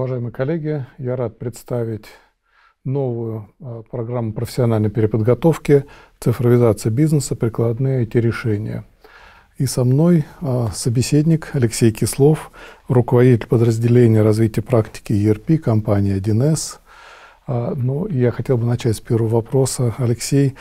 Уважаемые коллеги, я рад представить новую а, программу профессиональной переподготовки «Цифровизация бизнеса. Прикладные IT-решения». И со мной а, собеседник Алексей Кислов, руководитель подразделения развития практики ERP компании 1С. А, ну, я хотел бы начать с первого вопроса. Алексей,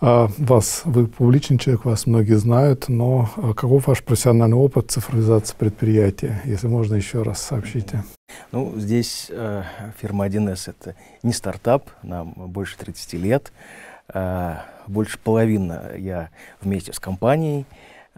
а, вас, вы публичный человек, вас многие знают, но а, каков ваш профессиональный опыт цифровизации предприятия? Если можно, еще раз сообщите. Ну, здесь э, фирма 1С — это не стартап, нам больше 30 лет. Э, больше половины я вместе с компанией.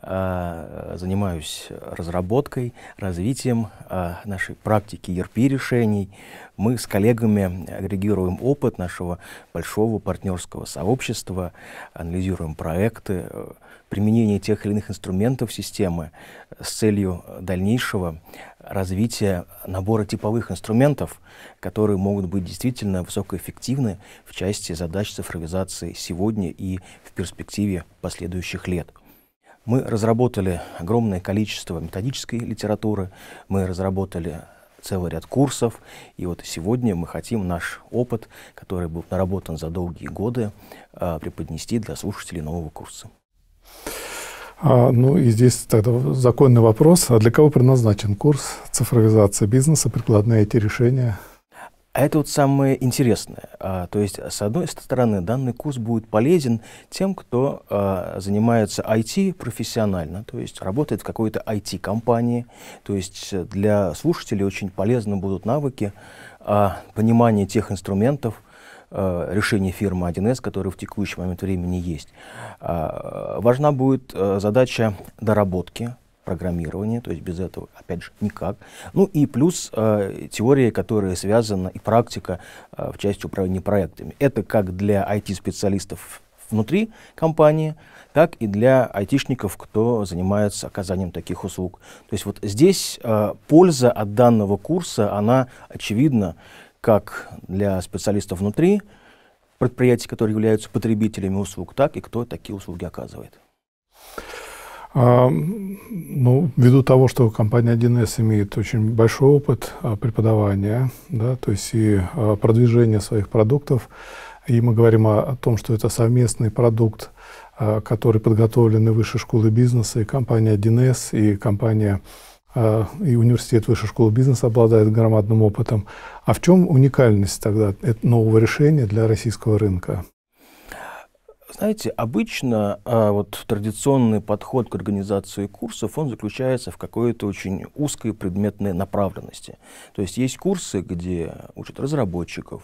Э, занимаюсь разработкой, развитием э, нашей практики ERP-решений. Мы с коллегами агрегируем опыт нашего большого партнерского сообщества, анализируем проекты, э, применение тех или иных инструментов системы с целью дальнейшего развития набора типовых инструментов, которые могут быть действительно высокоэффективны в части задач цифровизации сегодня и в перспективе последующих лет. Мы разработали огромное количество методической литературы, мы разработали целый ряд курсов, и вот сегодня мы хотим наш опыт, который был наработан за долгие годы, а, преподнести для слушателей нового курса. А, ну и здесь тогда законный вопрос, а для кого предназначен курс цифровизация бизнеса, прикладные эти решения а это вот самое интересное. А, то есть, с одной стороны, данный курс будет полезен тем, кто а, занимается IT профессионально, то есть работает в какой-то IT-компании. То есть э, для слушателей очень полезны будут навыки, а, понимание тех инструментов, а, решения фирмы 1С, которые в текущий момент времени есть. А, э, важна будет а, задача доработки программирования, то есть без этого, опять же, никак. Ну и плюс э, теория, которая связана, и практика э, в части управления проектами. Это как для IT-специалистов внутри компании, так и для айтишников, кто занимается оказанием таких услуг. То есть вот здесь э, польза от данного курса, она очевидна как для специалистов внутри предприятий, которые являются потребителями услуг, так и кто такие услуги оказывает. А, ну, ввиду того, что компания 1С имеет очень большой опыт а, преподавания, да, то есть и а, продвижения своих продуктов, и мы говорим о, о том, что это совместный продукт, который подготовлены Высшей школы бизнеса и компания 1С, и компания и университет Высшей школы бизнеса обладает громадным опытом. А в чем уникальность тогда нового решения для российского рынка? Знаете, обычно а, вот традиционный подход к организации курсов, он заключается в какой-то очень узкой предметной направленности. То есть есть курсы, где учат разработчиков,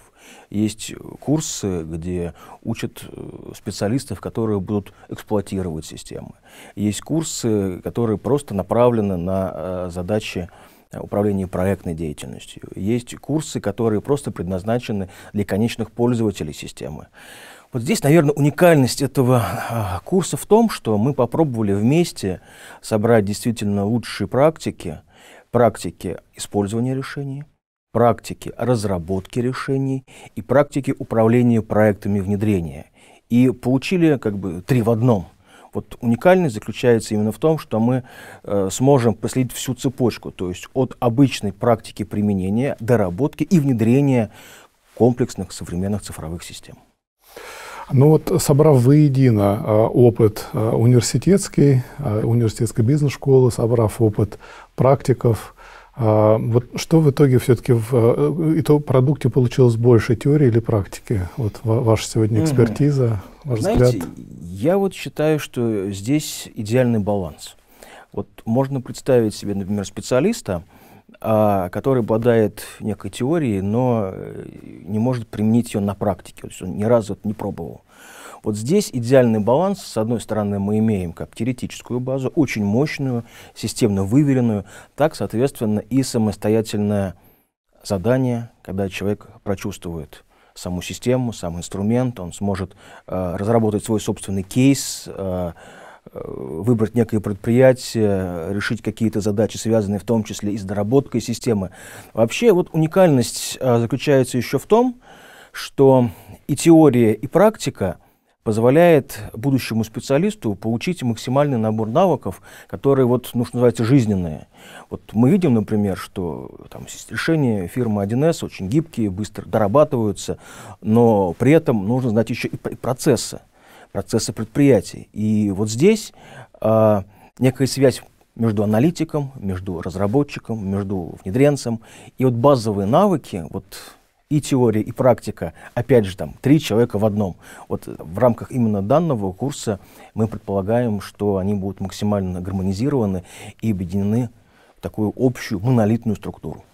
есть курсы, где учат э, специалистов, которые будут эксплуатировать системы, есть курсы, которые просто направлены на а, задачи э, управления проектной деятельностью, есть курсы, которые просто предназначены для конечных пользователей системы. Вот здесь, наверное, уникальность этого а, курса в том, что мы попробовали вместе собрать действительно лучшие практики, практики использования решений, практики разработки решений и практики управления проектами внедрения. И получили как бы три в одном – вот уникальность заключается именно в том, что мы э, сможем проследить всю цепочку, то есть от обычной практики применения, доработки и внедрения комплексных современных цифровых систем. Ну вот собрав воедино а, опыт а, университетский, а, университетской бизнес-школы, собрав опыт практиков, вот что в итоге все-таки в э, итоге продукте получилось больше теории или практики? Вот ваша сегодня экспертиза, угу. ваш Знаете, взгляд. Я вот считаю, что здесь идеальный баланс. Вот можно представить себе, например, специалиста, а, который обладает некой теорией, но э, не может применить ее на практике. То есть он ни разу это не пробовал. Вот здесь идеальный баланс. С одной стороны, мы имеем как теоретическую базу, очень мощную, системно выверенную, так, соответственно, и самостоятельное задание, когда человек прочувствует саму систему, сам инструмент, он сможет э, разработать свой собственный кейс, э, Э, выбрать некое предприятие, решить какие-то задачи, связанные в том числе и с доработкой системы. Вообще вот уникальность а, заключается еще в том, что и теория, и практика позволяет будущему специалисту получить максимальный набор навыков, которые, вот, ну, что называется, жизненные. Вот мы видим, например, что там, решения фирмы 1С очень гибкие, быстро дорабатываются, но при этом нужно знать еще и, и процессы процессы предприятий. И вот здесь э, некая связь между аналитиком, между разработчиком, между внедренцем. И вот базовые навыки, вот и теория, и практика, опять же, там, три человека в одном. Вот в рамках именно данного курса мы предполагаем, что они будут максимально гармонизированы и объединены в такую общую монолитную структуру.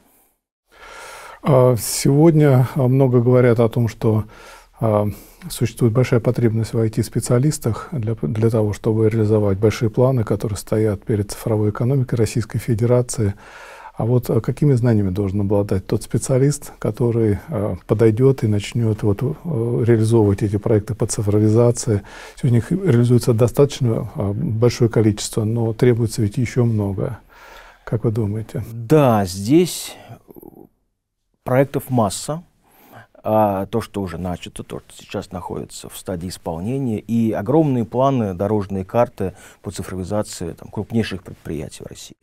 А, сегодня а, много говорят о том, что а, существует большая потребность в IT-специалистах для, для того, чтобы реализовать большие планы, которые стоят перед цифровой экономикой Российской Федерации. А вот а, какими знаниями должен обладать тот специалист, который э, подойдет и начнет вот, э, реализовывать эти проекты по цифровизации? Сегодня их реализуется достаточно э, большое количество, но требуется ведь еще много. Как вы думаете? Да, здесь проектов масса а то, что уже начато, то, что сейчас находится в стадии исполнения, и огромные планы, дорожные карты по цифровизации там, крупнейших предприятий в России.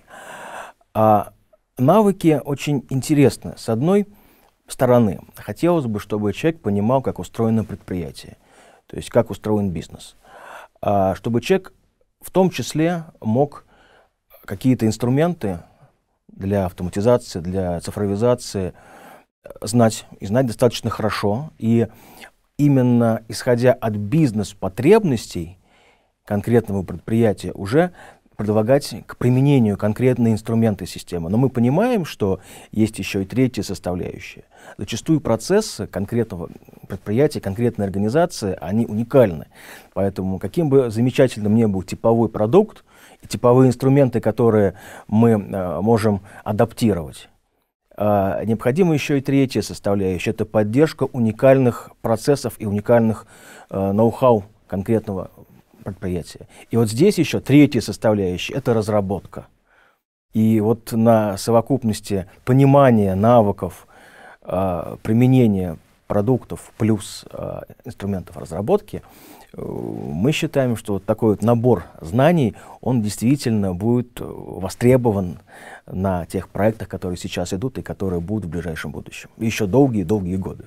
А навыки очень интересны. С одной стороны, хотелось бы, чтобы человек понимал, как устроено предприятие, то есть как устроен бизнес. А, чтобы человек в том числе мог какие-то инструменты для автоматизации, для цифровизации, знать, и знать достаточно хорошо. И именно исходя от бизнес-потребностей конкретного предприятия уже предлагать к применению конкретные инструменты системы. Но мы понимаем, что есть еще и третья составляющая. Зачастую процессы конкретного предприятия, конкретной организации, они уникальны. Поэтому каким бы замечательным ни был типовой продукт, и типовые инструменты, которые мы э, можем адаптировать, а, необходима еще и третья составляющая – это поддержка уникальных процессов и уникальных а, ноу-хау конкретного предприятия. И вот здесь еще третья составляющая – это разработка. И вот на совокупности понимания навыков, а, применения продуктов плюс а, инструментов разработки мы считаем, что вот такой вот набор знаний, он действительно будет э, востребован на тех проектах, которые сейчас идут и которые будут в ближайшем будущем. Еще долгие-долгие годы.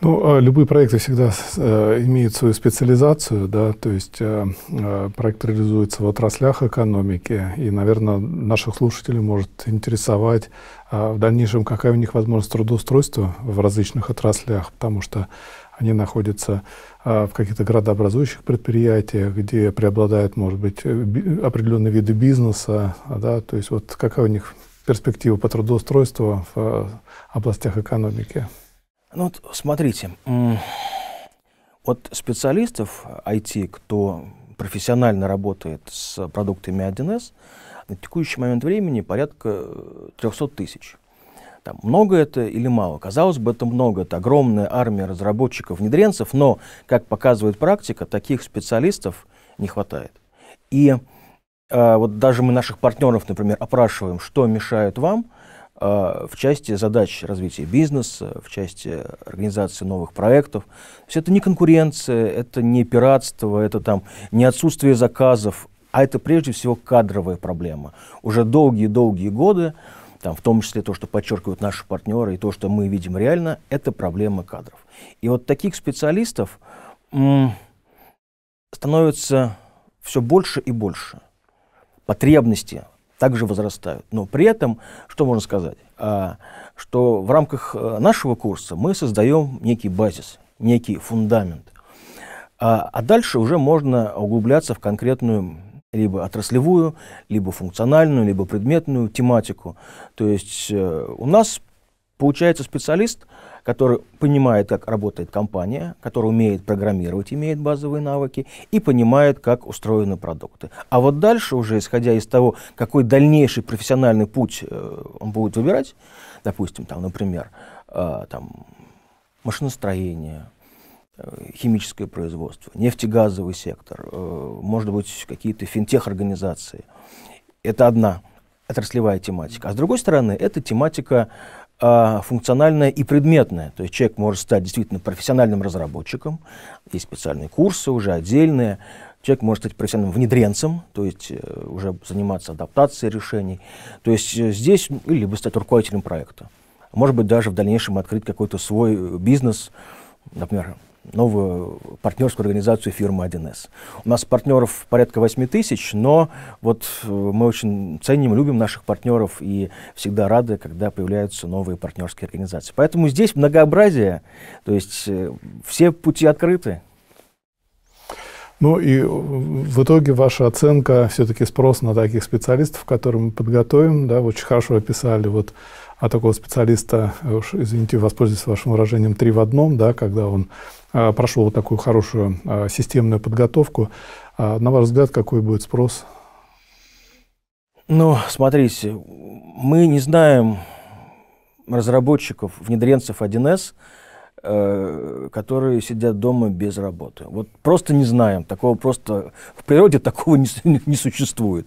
Ну, а любые проекты всегда э, имеют свою специализацию, да, то есть э, э, проект реализуется в отраслях экономики, и, наверное, наших слушателей может интересовать а в дальнейшем, какая у них возможность трудоустройства в различных отраслях, потому что они находятся а, в каких-то градообразующих предприятиях, где преобладают, может быть, определенные виды бизнеса, да, то есть вот какая у них перспектива по трудоустройству в областях экономики? Ну вот смотрите, вот специалистов IT, кто профессионально работает с продуктами 1С, на текущий момент времени порядка 300 э, тысяч. Там, много это или мало? Казалось бы, это много, это огромная армия разработчиков-внедренцев, но, как показывает практика, таких специалистов не хватает. И э, вот даже мы наших партнеров, например, опрашиваем, что мешает вам – а, в части задач развития бизнеса, в части организации новых проектов. То есть это не конкуренция, это не пиратство, это там не отсутствие заказов, а это прежде всего кадровая проблема. Уже долгие-долгие годы, там, в том числе то, что подчеркивают наши партнеры и то, что мы видим реально, это проблема кадров. И вот таких специалистов становится все больше и больше. Потребности также возрастают. Но при этом, что можно сказать, а, что в рамках э, нашего курса мы создаем некий базис, некий фундамент. А, а дальше уже можно углубляться в конкретную либо отраслевую, либо функциональную, либо предметную тематику. То есть э, у нас получается специалист, который понимает, как работает компания, который умеет программировать, имеет базовые навыки и понимает, как устроены продукты. А вот дальше уже, исходя из того, какой дальнейший профессиональный путь э, он будет выбирать, допустим, там, например, э, там, машиностроение, э, химическое производство, нефтегазовый сектор, э, может быть, какие-то финтех-организации. Это одна отраслевая тематика. А с другой стороны, это тематика а, функциональное и предметное. То есть человек может стать действительно профессиональным разработчиком, есть специальные курсы уже отдельные, человек может стать профессиональным внедренцем, то есть э, уже заниматься адаптацией решений, то есть э, здесь, ну, либо стать руководителем проекта. Может быть, даже в дальнейшем открыть какой-то свой э, бизнес, например, новую партнерскую организацию фирмы 1С. У нас партнеров порядка 8 тысяч, но вот э, мы очень ценим, любим наших партнеров и всегда рады, когда появляются новые партнерские организации. Поэтому здесь многообразие, то есть э, все пути открыты. Ну и в итоге ваша оценка все-таки спрос на таких специалистов, которые мы подготовим, да, вы очень хорошо описали вот а такого специалиста, э, уж извините, воспользуюсь вашим выражением, три в одном, да, когда он а, прошел вот такую хорошую а, системную подготовку. А, на ваш взгляд, какой будет спрос? Ну, смотрите, мы не знаем разработчиков, внедренцев 1С, Э, которые сидят дома без работы. Вот просто не знаем, такого просто в природе такого не, не существует.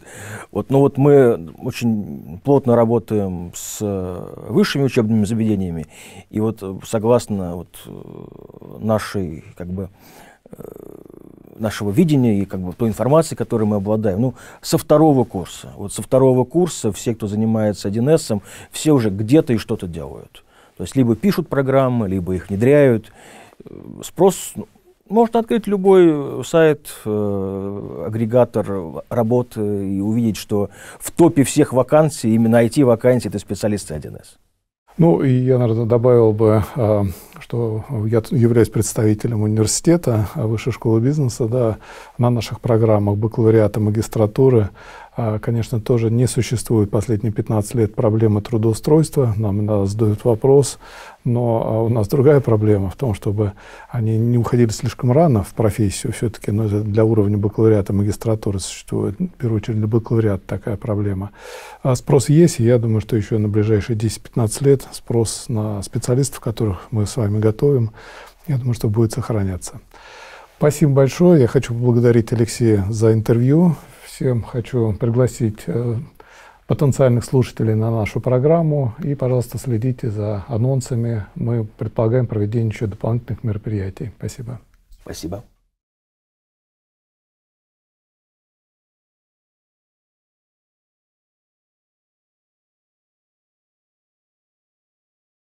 Вот, но ну вот мы очень плотно работаем с высшими учебными заведениями, и вот согласно вот э, нашей как бы э, нашего видения и как бы той информации, которой мы обладаем. Ну, со второго курса. Вот со второго курса все, кто занимается 1С, все уже где-то и что-то делают. То есть либо пишут программы, либо их внедряют. Спрос ну, можно открыть любой э, сайт, э, агрегатор работ и увидеть, что в топе всех вакансий, именно it вакансии это специалисты 1С. Ну, и я, наверное, добавил бы, а, что я являюсь представителем университета а, Высшей школы бизнеса, да, на наших программах бакалавриата, магистратуры а, конечно, тоже не существует последние 15 лет проблемы трудоустройства. Нам задают вопрос, но а, у нас другая проблема в том, чтобы они не уходили слишком рано в профессию. Все-таки ну, для уровня бакалавриата магистратуры существует. В первую очередь для бакалавриата такая проблема. А спрос есть, и я думаю, что еще на ближайшие 10-15 лет спрос на специалистов, которых мы с вами готовим, я думаю, что будет сохраняться. Спасибо большое. Я хочу поблагодарить Алексея за интервью. Всем хочу пригласить э, потенциальных слушателей на нашу программу. И, пожалуйста, следите за анонсами. Мы предполагаем проведение еще дополнительных мероприятий. Спасибо. Спасибо.